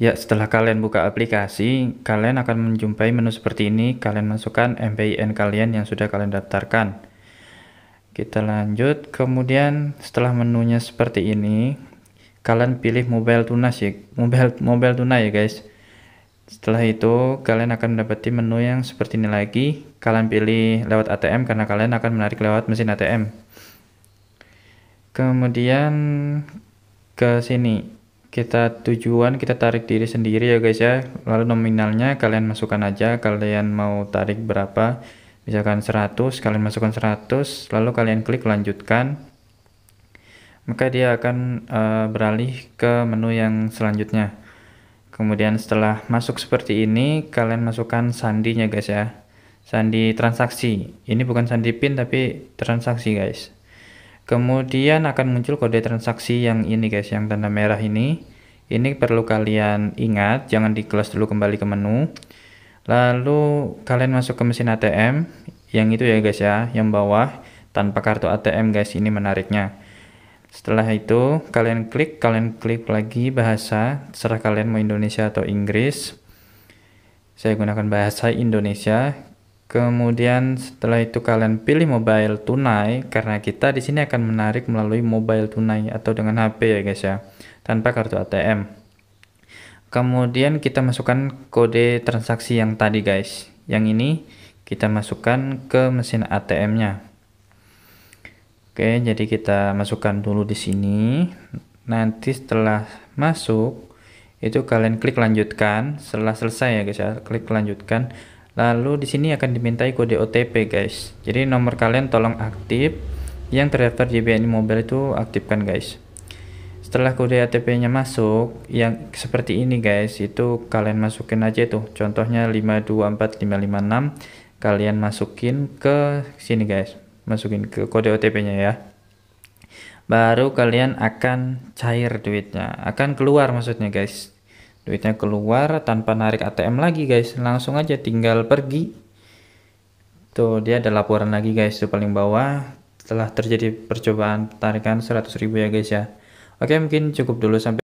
Ya, setelah kalian buka aplikasi, kalian akan menjumpai menu seperti ini. Kalian masukkan MPIN kalian yang sudah kalian daftarkan. Kita lanjut. Kemudian setelah menunya seperti ini, kalian pilih mobile tunas ya, mobile mobile tunai ya guys. Setelah itu, kalian akan mendapati menu yang seperti ini lagi. Kalian pilih lewat ATM karena kalian akan menarik lewat mesin ATM. Kemudian ke sini kita tujuan kita tarik diri sendiri ya guys ya lalu nominalnya kalian masukkan aja kalian mau tarik berapa misalkan 100 kalian masukkan 100 lalu kalian klik lanjutkan maka dia akan uh, beralih ke menu yang selanjutnya kemudian setelah masuk seperti ini kalian masukkan sandinya guys ya sandi transaksi ini bukan sandi pin tapi transaksi guys kemudian akan muncul kode transaksi yang ini guys yang tanda merah ini ini perlu kalian ingat jangan di close dulu kembali ke menu lalu kalian masuk ke mesin ATM yang itu ya guys ya yang bawah tanpa kartu ATM guys ini menariknya setelah itu kalian klik kalian klik lagi bahasa serah kalian mau Indonesia atau Inggris saya gunakan bahasa Indonesia Kemudian setelah itu kalian pilih mobile tunai karena kita di sini akan menarik melalui mobile tunai atau dengan HP ya guys ya, tanpa kartu ATM. Kemudian kita masukkan kode transaksi yang tadi guys. Yang ini kita masukkan ke mesin ATM-nya. Oke, jadi kita masukkan dulu di sini. Nanti setelah masuk itu kalian klik lanjutkan. Setelah selesai ya guys ya, klik lanjutkan Lalu di sini akan dimintai kode OTP guys. Jadi nomor kalian tolong aktif. Yang terdaftar di BNI Mobile itu aktifkan guys. Setelah kode OTP-nya masuk, yang seperti ini guys, itu kalian masukin aja tuh. Contohnya 524556 kalian masukin ke sini guys. Masukin ke kode OTP-nya ya. Baru kalian akan cair duitnya, akan keluar maksudnya guys duitnya keluar tanpa narik ATM lagi guys langsung aja tinggal pergi tuh dia ada laporan lagi guys tuh paling bawah telah terjadi percobaan tarikan ribu ya guys ya oke mungkin cukup dulu sampai